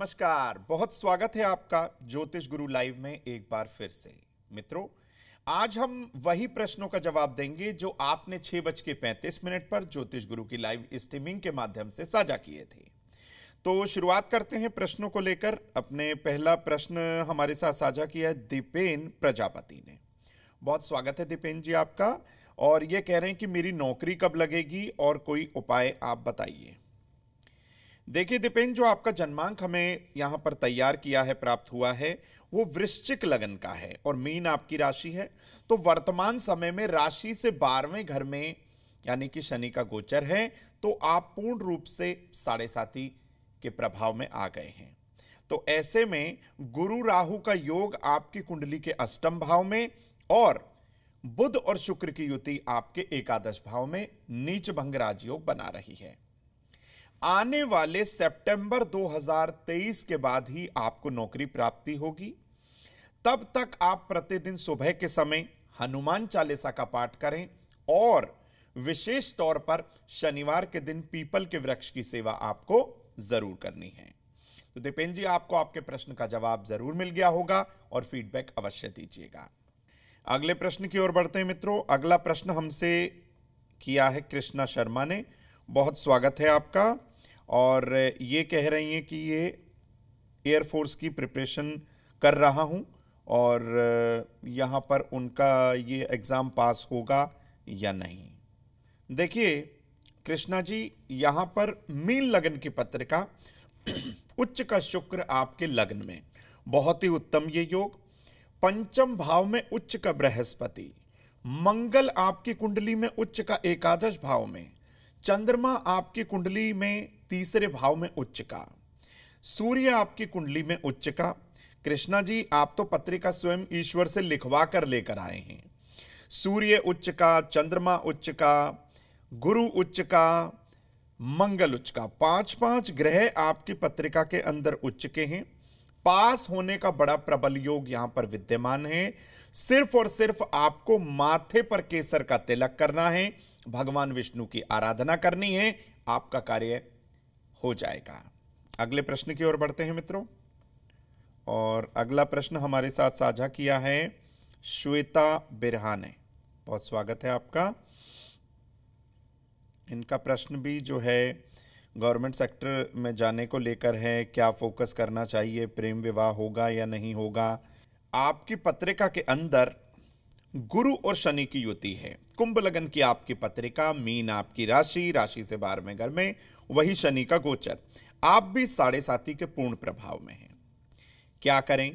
नमस्कार बहुत स्वागत है आपका ज्योतिष गुरु लाइव में एक बार फिर से मित्रों आज हम वही प्रश्नों का जवाब देंगे जो आपने छह बज के पैंतीस मिनट पर ज्योतिष गुरु की लाइव स्ट्रीमिंग के माध्यम से साझा किए थे तो शुरुआत करते हैं प्रश्नों को लेकर अपने पहला प्रश्न हमारे साथ साझा किया है दीपेन प्रजापति ने बहुत स्वागत है दीपेन जी आपका और ये कह रहे हैं कि मेरी नौकरी कब लगेगी और कोई उपाय आप बताइए देखिए दीपेंद्र जो आपका जन्मांक हमें यहाँ पर तैयार किया है प्राप्त हुआ है वो वृश्चिक लगन का है और मीन आपकी राशि है तो वर्तमान समय में राशि से बारहवें घर में यानी कि शनि का गोचर है तो आप पूर्ण रूप से साढ़े साथी के प्रभाव में आ गए हैं तो ऐसे में गुरु राहु का योग आपकी कुंडली के अष्टम भाव में और बुध और शुक्र की युति आपके एकादश भाव में नीच भंग राजयोग बना रही है आने वाले सितंबर 2023 के बाद ही आपको नौकरी प्राप्ति होगी तब तक आप प्रतिदिन सुबह के समय हनुमान चालीसा का पाठ करें और विशेष तौर पर शनिवार के दिन पीपल के वृक्ष की सेवा आपको जरूर करनी है तो दीपेंद्र जी आपको आपके प्रश्न का जवाब जरूर मिल गया होगा और फीडबैक अवश्य दीजिएगा अगले प्रश्न की ओर बढ़ते हैं मित्रों अगला प्रश्न हमसे किया है कृष्णा शर्मा ने बहुत स्वागत है आपका और ये कह रही हैं कि ये एयरफोर्स की प्रिपरेशन कर रहा हूँ और यहाँ पर उनका ये एग्ज़ाम पास होगा या नहीं देखिए कृष्णा जी यहाँ पर मीन लगन की पत्रिका उच्च का शुक्र आपके लग्न में बहुत ही उत्तम ये योग पंचम भाव में उच्च का बृहस्पति मंगल आपकी कुंडली में उच्च का एकादश भाव में चंद्रमा आपकी कुंडली में तीसरे भाव में उच्च का सूर्य आपकी कुंडली में उच्च का कृष्णा जी आप तो पत्रिका स्वयं ईश्वर से लिखवा कर लेकर आए हैं सूर्य उच्च का चंद्रमा उच्च का गुरु उच्च का मंगल उच्च का पांच पांच ग्रह आपकी पत्रिका के अंदर उच्च के हैं पास होने का बड़ा प्रबल योग यहां पर विद्यमान है सिर्फ और सिर्फ आपको माथे पर केसर का तिलक करना है भगवान विष्णु की आराधना करनी है आपका कार्य हो जाएगा अगले प्रश्न की ओर बढ़ते हैं मित्रों और अगला प्रश्न हमारे साथ साझा किया है श्वेता बिरहा ने बहुत स्वागत है आपका इनका प्रश्न भी जो है गवर्नमेंट सेक्टर में जाने को लेकर है क्या फोकस करना चाहिए प्रेम विवाह होगा या नहीं होगा आपकी पत्रिका के अंदर गुरु और शनि की युति है कुंभ लगन की आपकी पत्रिका मीन आपकी राशि राशि से बार में घर में वही शनि का गोचर आप भी साढ़े साथी के पूर्ण प्रभाव में हैं क्या करें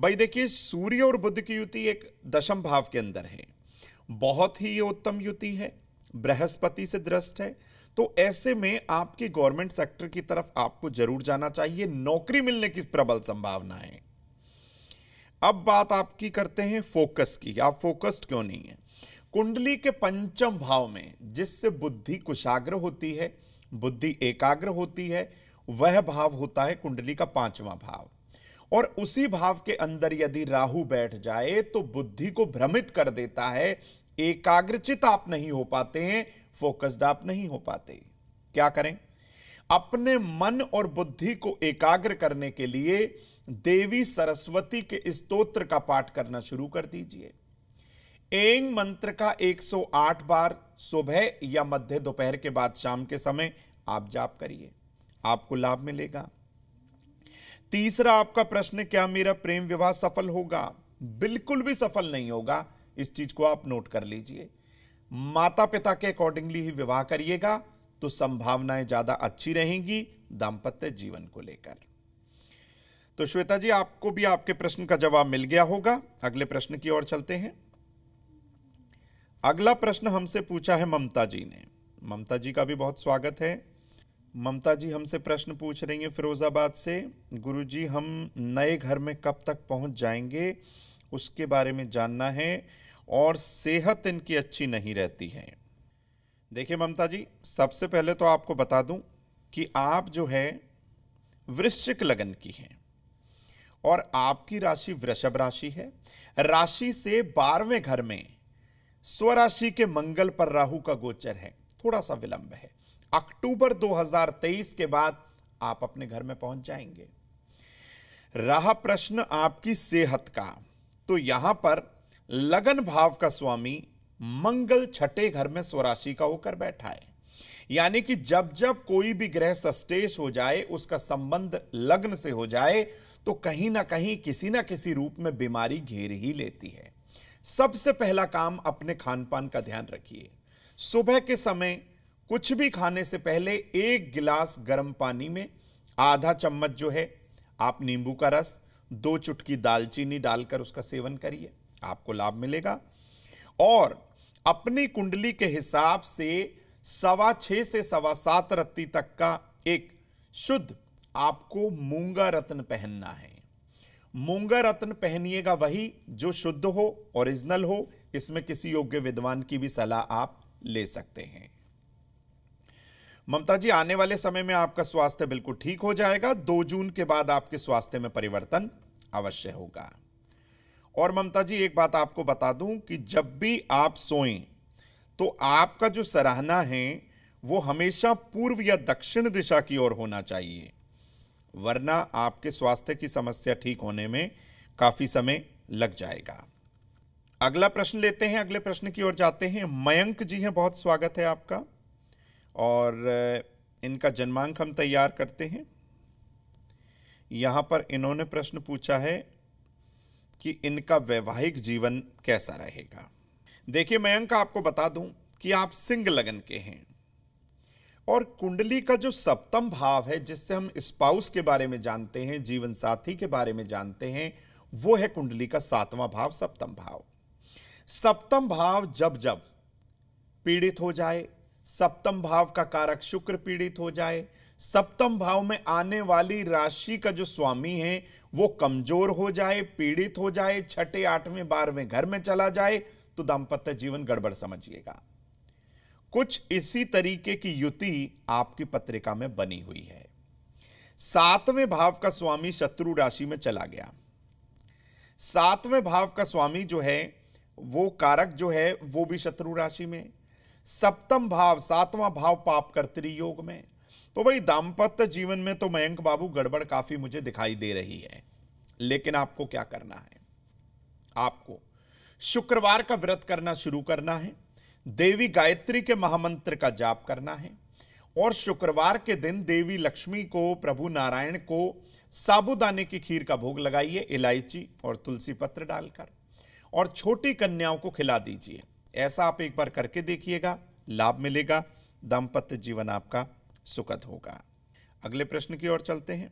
भाई देखिए सूर्य और बुद्ध की युति एक दशम भाव के अंदर है बहुत ही ये उत्तम युति है बृहस्पति से दृष्ट है तो ऐसे में आपकी गवर्नमेंट सेक्टर की तरफ आपको जरूर जाना चाहिए नौकरी मिलने की प्रबल संभावना है अब बात आपकी करते हैं फोकस की आप फोकस्ड क्यों नहीं है कुंडली के पंचम भाव में जिससे बुद्धि कुशाग्र होती है बुद्धि एकाग्र होती है वह भाव होता है कुंडली का पांचवा भाव और उसी भाव के अंदर यदि राहु बैठ जाए तो बुद्धि को भ्रमित कर देता है एकाग्रचित आप नहीं हो पाते हैं फोकस्ड आप नहीं हो पाते क्या करें अपने मन और बुद्धि को एकाग्र करने के लिए देवी सरस्वती के स्तोत्र का पाठ करना शुरू कर दीजिए एंग मंत्र का 108 बार सुबह या मध्य दोपहर के बाद शाम के समय आप जाप करिए आपको लाभ मिलेगा तीसरा आपका प्रश्न क्या मेरा प्रेम विवाह सफल होगा बिल्कुल भी सफल नहीं होगा इस चीज को आप नोट कर लीजिए माता पिता के अकॉर्डिंगली ही विवाह करिएगा तो संभावनाएं ज्यादा अच्छी रहेंगी दाम्पत्य जीवन को लेकर तो श्वेता जी आपको भी आपके प्रश्न का जवाब मिल गया होगा अगले प्रश्न की ओर चलते हैं अगला प्रश्न हमसे पूछा है ममता जी ने ममता जी का भी बहुत स्वागत है ममता जी हमसे प्रश्न पूछ रही हैं फिरोज़ाबाद से गुरु जी हम नए घर में कब तक पहुंच जाएंगे उसके बारे में जानना है और सेहत इनकी अच्छी नहीं रहती है देखिए ममता जी सबसे पहले तो आपको बता दूं कि आप जो है वृश्चिक लगन की हैं और आपकी राशि वृषभ राशि है राशि से बारहवें घर में स्वराशि के मंगल पर राहु का गोचर है थोड़ा सा विलंब है अक्टूबर 2023 के बाद आप अपने घर में पहुंच जाएंगे रहा प्रश्न आपकी सेहत का तो यहां पर लगन भाव का स्वामी मंगल छठे घर में स्वराशि का होकर बैठा है यानी कि जब जब कोई भी ग्रह सस्टेश हो जाए उसका संबंध लग्न से हो जाए तो कहीं ना कहीं किसी ना किसी रूप में बीमारी घेर ही लेती है सबसे पहला काम अपने खान पान का ध्यान रखिए सुबह के समय कुछ भी खाने से पहले एक गिलास गर्म पानी में आधा चम्मच जो है आप नींबू का रस दो चुटकी दालचीनी डालकर उसका सेवन करिए आपको लाभ मिलेगा और अपनी कुंडली के हिसाब से सवा छः से सवा सात रत्ती तक का एक शुद्ध आपको मूंगा रत्न पहनना है मूंगा रत्न पहनिएगा वही जो शुद्ध हो ओरिजिनल हो इसमें किसी योग्य विद्वान की भी सलाह आप ले सकते हैं ममता जी आने वाले समय में आपका स्वास्थ्य बिल्कुल ठीक हो जाएगा दो जून के बाद आपके स्वास्थ्य में परिवर्तन अवश्य होगा और ममता जी एक बात आपको बता दूं कि जब भी आप सोएं तो आपका जो सराहना है वो हमेशा पूर्व या दक्षिण दिशा की ओर होना चाहिए वरना आपके स्वास्थ्य की समस्या ठीक होने में काफ़ी समय लग जाएगा अगला प्रश्न लेते हैं अगले प्रश्न की ओर जाते हैं मयंक जी हैं बहुत स्वागत है आपका और इनका जन्मांक हम तैयार करते हैं यहां पर इन्होंने प्रश्न पूछा है कि इनका वैवाहिक जीवन कैसा रहेगा देखिए मयंक आपको बता दूं कि आप सिंह लगन के हैं और कुंडली का जो सप्तम भाव है जिससे हम स्पाउस के बारे में जानते हैं जीवन साथी के बारे में जानते हैं वो है कुंडली का सातवां भाव सप्तम भाव सप्तम भाव जब जब पीड़ित हो जाए सप्तम भाव का कारक शुक्र पीड़ित हो जाए सप्तम भाव में आने वाली राशि का जो स्वामी है वो कमजोर हो जाए पीड़ित हो जाए छठे आठवें बारहवें घर में चला जाए तो दाम्पत्य जीवन गड़बड़ समझिएगा कुछ इसी तरीके की युति आपकी पत्रिका में बनी हुई है सातवें भाव का स्वामी शत्रु राशि में चला गया सातवें भाव का स्वामी जो है वो कारक जो है वो भी शत्रु राशि में सप्तम भाव सातवां भाव पाप कर्तरी योग में तो भाई दाम्पत्य जीवन में तो मयंक बाबू गड़बड़ काफी मुझे दिखाई दे रही है लेकिन आपको क्या करना है आपको शुक्रवार का व्रत करना शुरू करना है देवी गायत्री के महामंत्र का जाप करना है और शुक्रवार के दिन देवी लक्ष्मी को प्रभु नारायण को साबुदाने की खीर का भोग लगाइए इलायची और तुलसी पत्र डालकर और छोटी कन्याओं को खिला दीजिए ऐसा आप एक बार करके देखिएगा लाभ मिलेगा दाम्पत्य जीवन आपका सुखद होगा अगले प्रश्न की ओर चलते हैं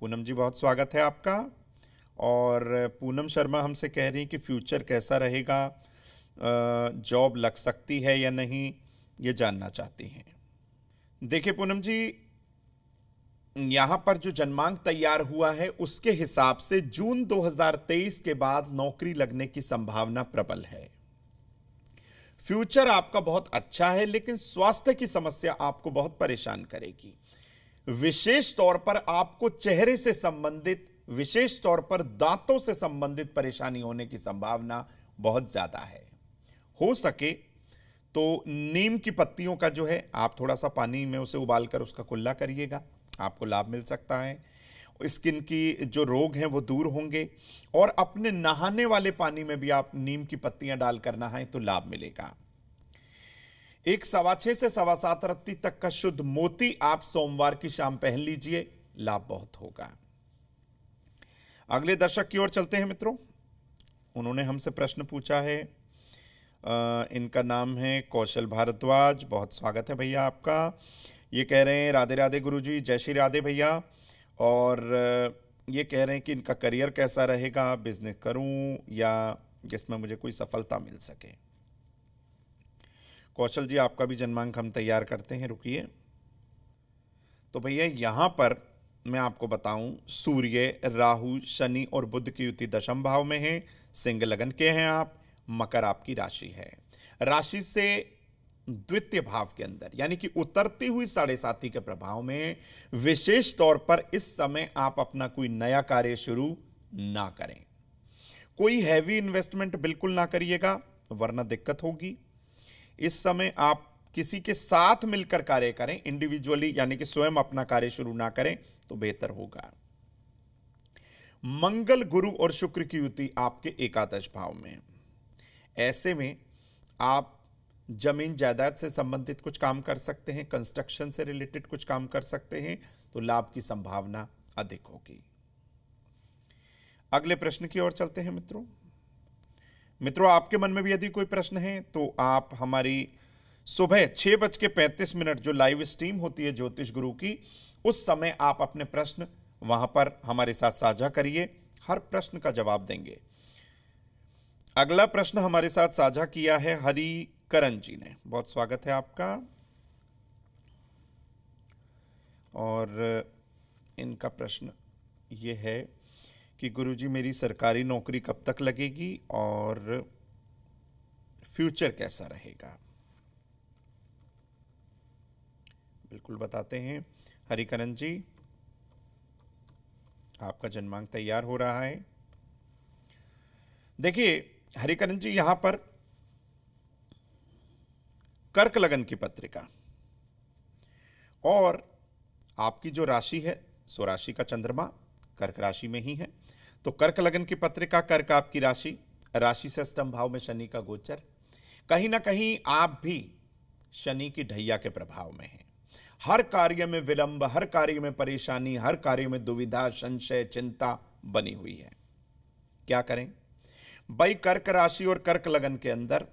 पूनम जी बहुत स्वागत है आपका और पूनम शर्मा हमसे कह रही हैं कि फ्यूचर कैसा रहेगा जॉब लग सकती है या नहीं ये जानना चाहती हैं देखिए पूनम जी यहाँ पर जो जन्मांक तैयार हुआ है उसके हिसाब से जून 2023 के बाद नौकरी लगने की संभावना प्रबल है फ्यूचर आपका बहुत अच्छा है लेकिन स्वास्थ्य की समस्या आपको बहुत परेशान करेगी विशेष तौर पर आपको चेहरे से संबंधित विशेष तौर पर दांतों से संबंधित परेशानी होने की संभावना बहुत ज़्यादा है हो सके तो नीम की पत्तियों का जो है आप थोड़ा सा पानी में उसे उबाल कर उसका कुल्ला करिएगा आपको लाभ मिल सकता है स्किन की जो रोग हैं वो दूर होंगे और अपने नहाने वाले पानी में भी आप नीम की पत्तियां डालकर नहाएं तो लाभ मिलेगा एक सवा छह से सवा सात रत्ती तक का शुद्ध मोती आप सोमवार की शाम पहन लीजिए लाभ बहुत होगा अगले दर्शक की ओर चलते हैं मित्रों उन्होंने हमसे प्रश्न पूछा है आ, इनका नाम है कौशल भारद्वाज बहुत स्वागत है भैया आपका ये कह रहे हैं राधे राधे गुरु जी जय श्री राधे भैया और ये कह रहे हैं कि इनका करियर कैसा रहेगा बिजनेस करूं या जिसमें मुझे कोई सफलता मिल सके कौशल जी आपका भी जन्मांक हम तैयार करते हैं रुकिए तो भैया यहाँ पर मैं आपको बताऊं सूर्य राहु शनि और बुद्ध की युति दशम भाव में है सिंह लगन के हैं आप मकर आपकी राशि है राशि से द्वितीय भाव के अंदर यानी कि उतरती हुई साढ़े साथी के प्रभाव में विशेष तौर पर इस समय आप अपना कोई नया कार्य शुरू ना करें कोई हैवी इन्वेस्टमेंट बिल्कुल ना करिएगा वरना दिक्कत होगी इस समय आप किसी के साथ मिलकर कार्य करें इंडिविजुअली यानी कि स्वयं अपना कार्य शुरू ना करें तो बेहतर होगा मंगल गुरु और शुक्र की युति आपके एकादश भाव में ऐसे में आप जमीन जायदाद से संबंधित कुछ काम कर सकते हैं कंस्ट्रक्शन से रिलेटेड कुछ काम कर सकते हैं तो लाभ की संभावना अधिक होगी अगले प्रश्न की ओर चलते हैं मित्रों मित्रों आपके मन में भी यदि कोई प्रश्न है तो आप हमारी सुबह छः बज के पैंतीस मिनट जो लाइव स्ट्रीम होती है ज्योतिष गुरु की उस समय आप अपने प्रश्न वहां पर हमारे साथ साझा करिए हर प्रश्न का जवाब देंगे अगला प्रश्न हमारे साथ साझा किया है हरि करण जी ने बहुत स्वागत है आपका और इनका प्रश्न ये है कि गुरुजी मेरी सरकारी नौकरी कब तक लगेगी और फ्यूचर कैसा रहेगा बिल्कुल बताते हैं हरिकरण जी आपका जन्मांक तैयार हो रहा है देखिए हरिकरण जी यहां पर कर्क लगन की पत्रिका और आपकी जो राशि है सो राशि का चंद्रमा कर्क राशि में ही है तो कर्क लगन की पत्रिका कर्क आपकी राशि राशि से अष्टम भाव में शनि का गोचर कहीं ना कहीं आप भी शनि की ढैया के प्रभाव में हैं हर कार्य में विलंब हर कार्य में परेशानी हर कार्य में दुविधा संशय चिंता बनी हुई है क्या करें भाई कर्क राशि और कर्क लगन के अंदर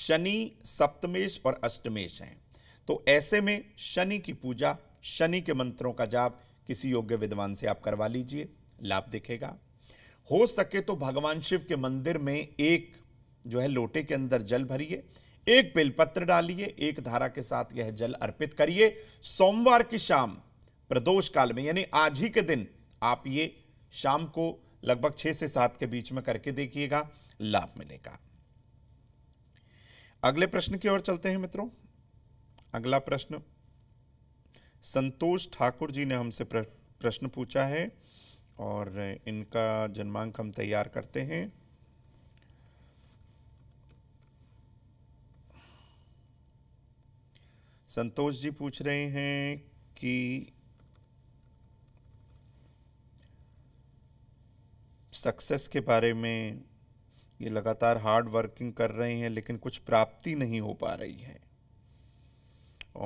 शनि सप्तमेश और अष्टमेश हैं तो ऐसे में शनि की पूजा शनि के मंत्रों का जाप किसी योग्य विद्वान से आप करवा लीजिए लाभ दिखेगा हो सके तो भगवान शिव के मंदिर में एक जो है लोटे के अंदर जल भरिए एक बेलपत्र डालिए एक धारा के साथ यह जल अर्पित करिए सोमवार की शाम प्रदोष काल में यानी आज ही के दिन आप ये शाम को लगभग छह से सात के बीच में करके देखिएगा लाभ मिलेगा अगले प्रश्न की ओर चलते हैं मित्रों अगला प्रश्न संतोष ठाकुर जी ने हमसे प्रश्न पूछा है और इनका जन्मांक हम तैयार करते हैं संतोष जी पूछ रहे हैं कि सक्सेस के बारे में ये लगातार हार्ड वर्किंग कर रहे हैं लेकिन कुछ प्राप्ति नहीं हो पा रही है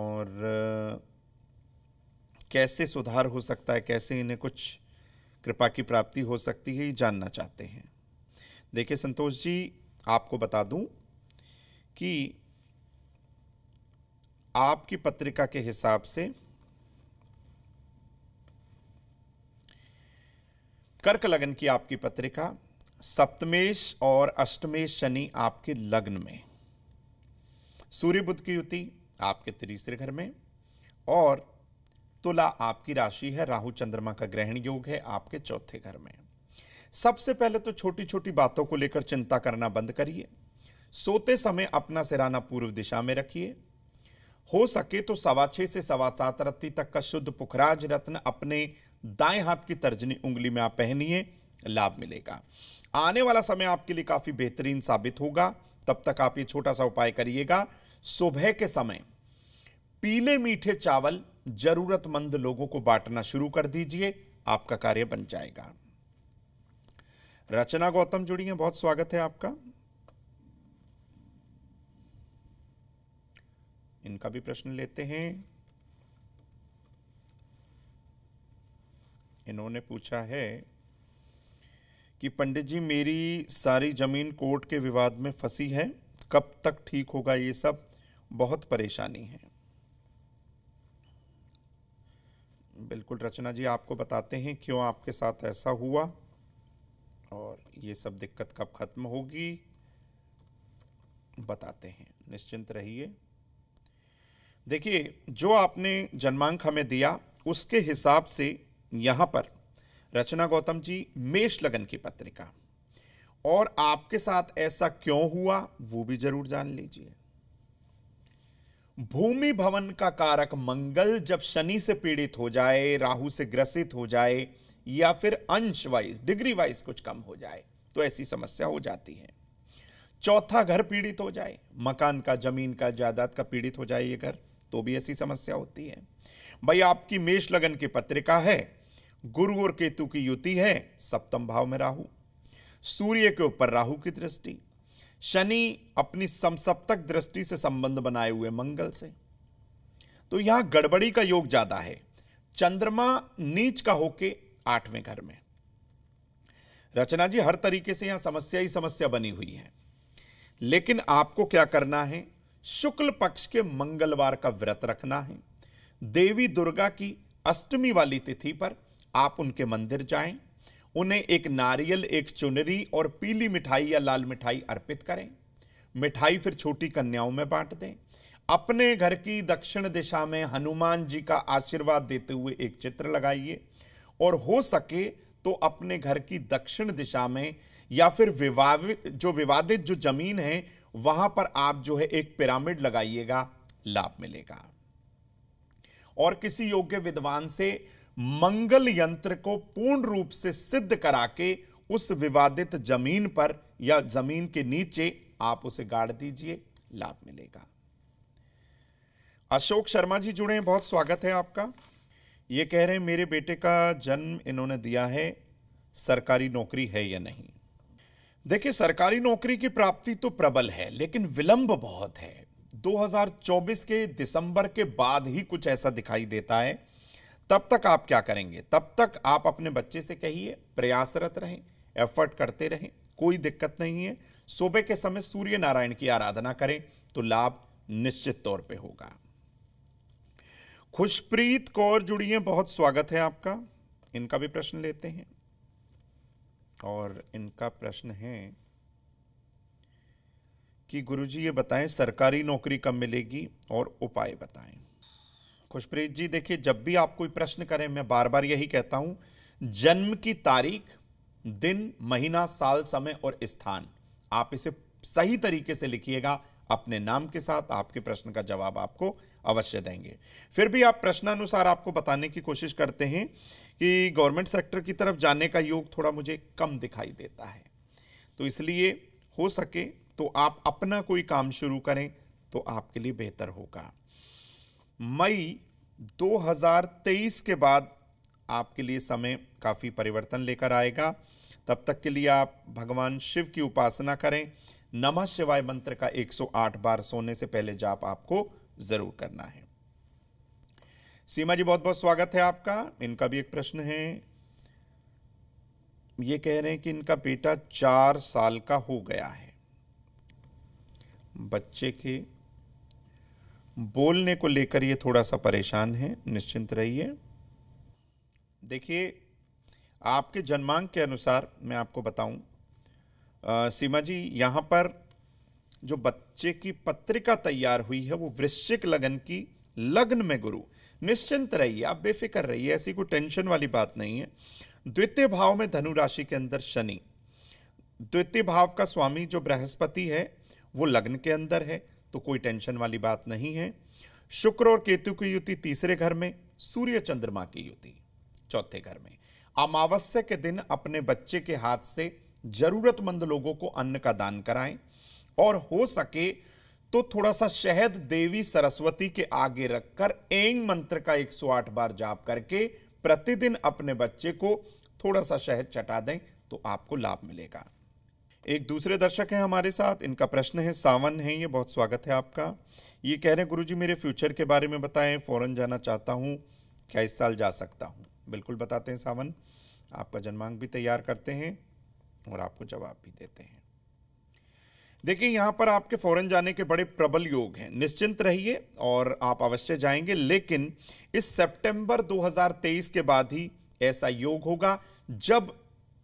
और कैसे सुधार हो सकता है कैसे इन्हें कुछ कृपा की प्राप्ति हो सकती है ये जानना चाहते हैं देखिए संतोष जी आपको बता दूं कि आपकी पत्रिका के हिसाब से कर्क लगन की आपकी पत्रिका सप्तमेश और अष्टमेश शनि आपके लग्न में सूर्य बुद्ध की युति आपके तीसरे घर में और तुला आपकी राशि है राहु चंद्रमा का ग्रहण योग है आपके चौथे घर में सबसे पहले तो छोटी छोटी बातों को लेकर चिंता करना बंद करिए सोते समय अपना सिराना पूर्व दिशा में रखिए हो सके तो सवा छः से सवा सात रत्ती तक का शुद्ध पुखराज रत्न अपने दाएं हाथ की तर्जनी उंगली में आप पहनिए लाभ मिलेगा आने वाला समय आपके लिए काफ़ी बेहतरीन साबित होगा तब तक आप ये छोटा सा उपाय करिएगा सुबह के समय पीले मीठे चावल जरूरतमंद लोगों को बांटना शुरू कर दीजिए आपका कार्य बन जाएगा रचना गौतम जुड़ी है बहुत स्वागत है आपका इनका भी प्रश्न लेते हैं इन्होंने पूछा है कि पंडित जी मेरी सारी ज़मीन कोर्ट के विवाद में फंसी है कब तक ठीक होगा ये सब बहुत परेशानी है बिल्कुल रचना जी आपको बताते हैं क्यों आपके साथ ऐसा हुआ और ये सब दिक्कत कब ख़त्म होगी बताते हैं निश्चिंत रहिए देखिए जो आपने जन्मांक हमें दिया उसके हिसाब से यहाँ पर रचना गौतम जी मेष लगन की पत्रिका और आपके साथ ऐसा क्यों हुआ वो भी जरूर जान लीजिए भूमि भवन का कारक मंगल जब शनि से पीड़ित हो जाए राहु से ग्रसित हो जाए या फिर अंश वाइज डिग्री वाइज कुछ कम हो जाए तो ऐसी समस्या हो जाती है चौथा घर पीड़ित हो जाए मकान का जमीन का जायदाद का पीड़ित हो जाए ये घर तो भी ऐसी समस्या होती है भाई आपकी मेष लगन की पत्रिका है गुरु और केतु की युति है सप्तम भाव में राहु सूर्य के ऊपर राहु की दृष्टि शनि अपनी समसप्तक दृष्टि से संबंध बनाए हुए मंगल से तो यहां गड़बड़ी का योग ज्यादा है चंद्रमा नीच का होके आठवें घर में रचना जी हर तरीके से यहां समस्या ही समस्या बनी हुई है लेकिन आपको क्या करना है शुक्ल पक्ष के मंगलवार का व्रत रखना है देवी दुर्गा की अष्टमी वाली तिथि पर आप उनके मंदिर जाएं उन्हें एक नारियल एक चुनरी और पीली मिठाई या लाल मिठाई अर्पित करें मिठाई फिर छोटी कन्याओं में बांट दें अपने घर की दक्षिण दिशा में हनुमान जी का आशीर्वाद देते हुए एक चित्र लगाइए और हो सके तो अपने घर की दक्षिण दिशा में या फिर विवादित जो विवादित जो जमीन है वहां पर आप जो है एक पिरामिड लगाइएगा लाभ मिलेगा और किसी योग्य विद्वान से मंगल यंत्र को पूर्ण रूप से सिद्ध करा के उस विवादित जमीन पर या जमीन के नीचे आप उसे गाड़ दीजिए लाभ मिलेगा अशोक शर्मा जी जुड़े हैं बहुत स्वागत है आपका ये कह रहे हैं मेरे बेटे का जन्म इन्होंने दिया है सरकारी नौकरी है या नहीं देखिए सरकारी नौकरी की प्राप्ति तो प्रबल है लेकिन विलंब बहुत है 2024 के दिसंबर के बाद ही कुछ ऐसा दिखाई देता है तब तक आप क्या करेंगे तब तक आप अपने बच्चे से कहिए प्रयासरत रहें एफर्ट करते रहें कोई दिक्कत नहीं है सुबह के समय सूर्य नारायण की आराधना करें तो लाभ निश्चित तौर पे होगा खुशप्रीत कौर जुड़ी हैं बहुत स्वागत है आपका इनका भी प्रश्न लेते हैं और इनका प्रश्न है कि गुरुजी ये बताएं सरकारी नौकरी कब मिलेगी और उपाय बताएं खुशप्रीत जी देखिए जब भी आप कोई प्रश्न करें मैं बार बार यही कहता हूं जन्म की तारीख दिन महीना साल समय और स्थान आप इसे सही तरीके से लिखिएगा अपने नाम के साथ आपके प्रश्न का जवाब आपको अवश्य देंगे फिर भी आप प्रश्नानुसार आपको बताने की कोशिश करते हैं कि गवर्नमेंट सेक्टर की तरफ जाने का योग थोड़ा मुझे कम दिखाई देता है तो इसलिए हो सके तो आप अपना कोई काम शुरू करें तो आपके लिए बेहतर होगा मई 2023 के बाद आपके लिए समय काफ़ी परिवर्तन लेकर आएगा तब तक के लिए आप भगवान शिव की उपासना करें नमः शिवाय मंत्र का 108 बार सोने से पहले जाप आपको ज़रूर करना है सीमा जी बहुत बहुत स्वागत है आपका इनका भी एक प्रश्न है ये कह रहे हैं कि इनका बेटा चार साल का हो गया है बच्चे के बोलने को लेकर ये थोड़ा सा परेशान है निश्चिंत रहिए देखिए आपके जन्मांक के अनुसार मैं आपको बताऊं सीमा जी यहाँ पर जो बच्चे की पत्रिका तैयार हुई है वो वृश्चिक लगन की लग्न में गुरु निश्चिंत रहिए आप बेफिक्र रहिए ऐसी कोई टेंशन वाली बात नहीं है द्वितीय भाव में धनु राशि के अंदर शनि द्वितीय भाव का स्वामी जो बृहस्पति है वो लग्न के अंदर है तो कोई टेंशन वाली बात नहीं है शुक्र और केतु की युति तीसरे घर में सूर्य चंद्रमा की युति चौथे घर में अमावस्या के दिन अपने बच्चे के हाथ से जरूरतमंद लोगों को अन्न का दान कराएं और हो सके तो थोड़ा सा शहद देवी सरस्वती के आगे रखकर एंग मंत्र का 108 बार जाप करके प्रतिदिन अपने बच्चे को थोड़ा सा शहद चटा दें तो आपको लाभ मिलेगा एक दूसरे दर्शक हैं हमारे साथ इनका प्रश्न है सावन है ये बहुत स्वागत है आपका ये कह रहे हैं गुरु मेरे फ्यूचर के बारे में बताएं फौरन जाना चाहता हूँ क्या इस साल जा सकता हूँ बिल्कुल बताते हैं सावन आपका जन्मांक भी तैयार करते हैं और आपको जवाब भी देते हैं देखिए यहाँ पर आपके फॉरेन जाने के बड़े प्रबल योग हैं निश्चिंत रहिए और आप अवश्य जाएंगे लेकिन इस सितंबर 2023 के बाद ही ऐसा योग होगा जब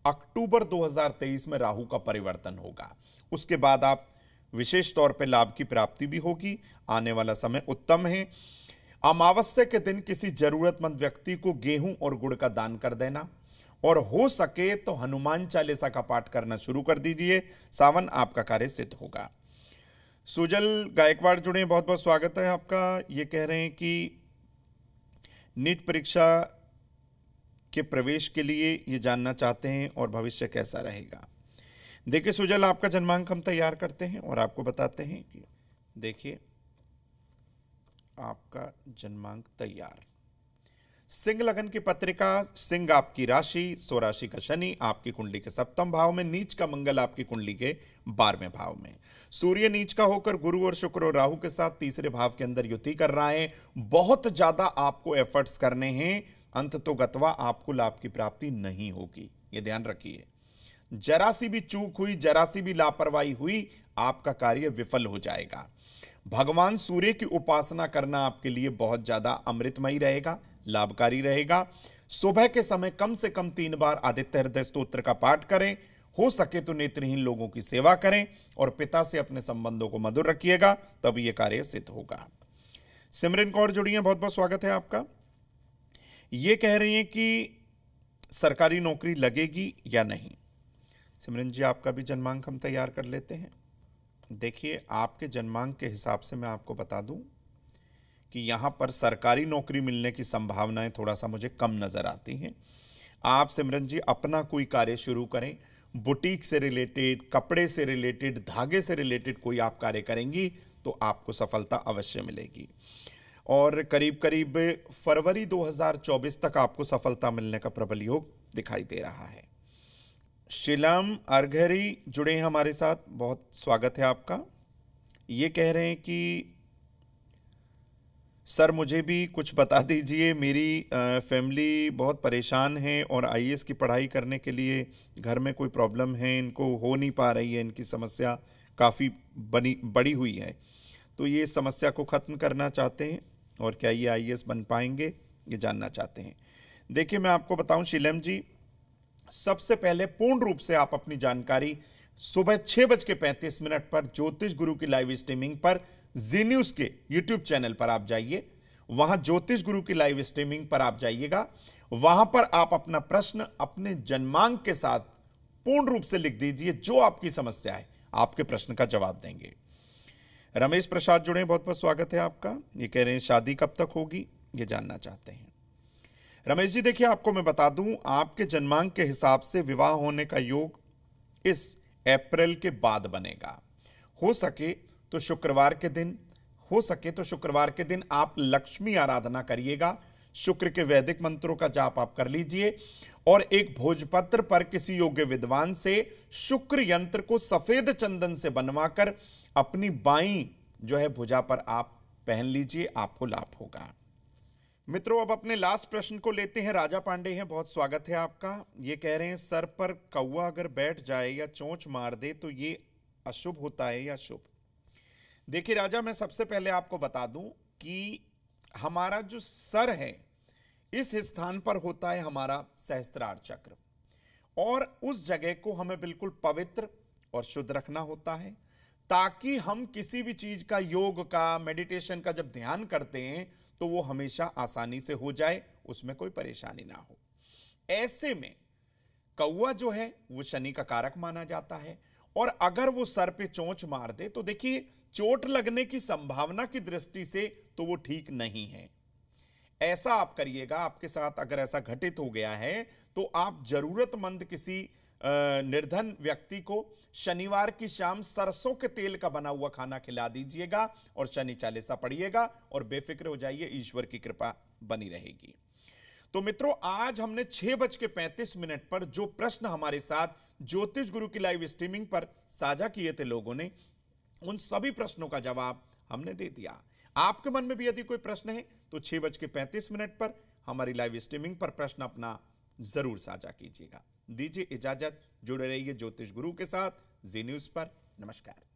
अक्टूबर 2023 में राहु का परिवर्तन होगा उसके बाद आप विशेष तौर पर लाभ की प्राप्ति भी होगी आने वाला समय उत्तम है अमावस्या के दिन किसी जरूरतमंद व्यक्ति को गेहूं और गुड़ का दान कर देना और हो सके तो हनुमान चालीसा का पाठ करना शुरू कर दीजिए सावन आपका कार्य सिद्ध होगा सुजल गायकवाड़ जुड़े बहुत बहुत स्वागत है आपका ये कह रहे हैं कि नीट परीक्षा के प्रवेश के लिए ये जानना चाहते हैं और भविष्य कैसा रहेगा देखिए सुजल आपका जन्मांक हम तैयार करते हैं और आपको बताते हैं कि देखिए आपका जन्मांक तैयार सिंह लगन की पत्रिका सिंह आपकी राशि स्वराशि का शनि आपकी कुंडली के सप्तम भाव में नीच का मंगल आपकी कुंडली के बारहवें भाव में सूर्य नीच का होकर गुरु और शुक्र और राहु के साथ तीसरे भाव के अंदर युति कर रहा है बहुत ज्यादा आपको एफर्ट्स करने हैं अंत तो गतवा आपको लाभ की प्राप्ति नहीं होगी ये ध्यान रखिए जरा सी भी चूक हुई जरा सी भी लापरवाही हुई आपका कार्य विफल हो जाएगा भगवान सूर्य की उपासना करना आपके लिए बहुत ज़्यादा अमृतमयी रहेगा लाभकारी रहेगा सुबह के समय कम से कम तीन बार आदित्य हृदय स्त्रोत्र का पाठ करें हो सके तो नेत्रहीन लोगों की सेवा करें और पिता से अपने संबंधों को मधुर रखिएगा तब ये कार्य सिद्ध होगा सिमरन कौर जुड़ी हैं बहुत बहुत स्वागत है आपका ये कह रही हैं कि सरकारी नौकरी लगेगी या नहीं सिमरन जी आपका भी जन्मांक हम तैयार कर लेते हैं देखिए आपके जन्मांक के हिसाब से मैं आपको बता दूं कि यहाँ पर सरकारी नौकरी मिलने की संभावनाएं थोड़ा सा मुझे कम नज़र आती हैं आप सिमरन जी अपना कोई कार्य शुरू करें बुटीक से रिलेटेड कपड़े से रिलेटेड धागे से रिलेटेड कोई आप कार्य करेंगी तो आपको सफलता अवश्य मिलेगी और करीब करीब फरवरी 2024 तक आपको सफलता मिलने का प्रबल योग दिखाई दे रहा है शिलाम अर्घरी जुड़े हैं हमारे साथ बहुत स्वागत है आपका ये कह रहे हैं कि सर मुझे भी कुछ बता दीजिए मेरी फैमिली बहुत परेशान है और आईएएस की पढ़ाई करने के लिए घर में कोई प्रॉब्लम है इनको हो नहीं पा रही है इनकी समस्या काफ़ी बनी बड़ी हुई है तो ये समस्या को ख़त्म करना चाहते हैं और क्या ये आईएएस बन पाएंगे ये जानना चाहते हैं देखिए मैं आपको बताऊं शिलम जी सबसे पहले पूर्ण रूप से आप अपनी जानकारी सुबह छह बज के पैंतीस मिनट पर ज्योतिष गुरु की लाइव स्ट्रीमिंग पर जी न्यूज के यूट्यूब चैनल पर आप जाइए वहां ज्योतिष गुरु की लाइव स्ट्रीमिंग पर आप जाइएगा वहां पर आप अपना प्रश्न अपने जन्मांक के साथ पूर्ण रूप से लिख दीजिए जो आपकी समस्या है आपके प्रश्न का जवाब देंगे रमेश प्रसाद जुड़े बहुत बहुत स्वागत है आपका ये कह रहे हैं शादी कब तक होगी ये जानना चाहते हैं रमेश जी देखिए आपको मैं बता दूं आपके जन्मांक के हिसाब से विवाह होने का योग इस अप्रैल के बाद बनेगा हो सके तो शुक्रवार के दिन हो सके तो शुक्रवार के दिन आप लक्ष्मी आराधना करिएगा शुक्र के वैदिक मंत्रों का जाप आप कर लीजिए और एक भोजपत्र पर किसी योग्य विद्वान से शुक्र यंत्र को सफेद चंदन से बनवाकर अपनी बाई जो है भुजा पर आप पहन लीजिए आपको लाभ होगा मित्रों अब अपने लास्ट प्रश्न को लेते हैं राजा पांडे हैं बहुत स्वागत है आपका ये कह रहे हैं सर पर कौआ अगर बैठ जाए या चोंच मार दे तो ये अशुभ होता है या शुभ देखिए राजा मैं सबसे पहले आपको बता दूं कि हमारा जो सर है इस स्थान पर होता है हमारा सहस्त्रार चक्र और उस जगह को हमें बिल्कुल पवित्र और शुद्ध रखना होता है ताकि हम किसी भी चीज का योग का मेडिटेशन का जब ध्यान करते हैं तो वो हमेशा आसानी से हो जाए उसमें कोई परेशानी ना हो ऐसे में कौआ जो है वो शनि का कारक माना जाता है और अगर वो सर पे चोंच मार दे तो देखिए चोट लगने की संभावना की दृष्टि से तो वो ठीक नहीं है ऐसा आप करिएगा आपके साथ अगर ऐसा घटित हो गया है तो आप जरूरतमंद किसी निर्धन व्यक्ति को शनिवार की शाम सरसों के तेल का बना हुआ खाना खिला दीजिएगा और शनि चालीसा पढ़िएगा और बेफिक्र हो जाइए ईश्वर की कृपा बनी रहेगी तो मित्रों आज हमने छह बज के पैंतीस मिनट पर जो प्रश्न हमारे साथ ज्योतिष गुरु की लाइव स्ट्रीमिंग पर साझा किए थे लोगों ने उन सभी प्रश्नों का जवाब हमने दे दिया आपके मन में भी यदि कोई प्रश्न है तो छह बज के पैंतीस मिनट पर हमारी लाइव स्ट्रीमिंग पर प्रश्न अपना जरूर साझा कीजिएगा दीजिए इजाजत जुड़े रहिए ज्योतिष गुरु के साथ जी न्यूज पर नमस्कार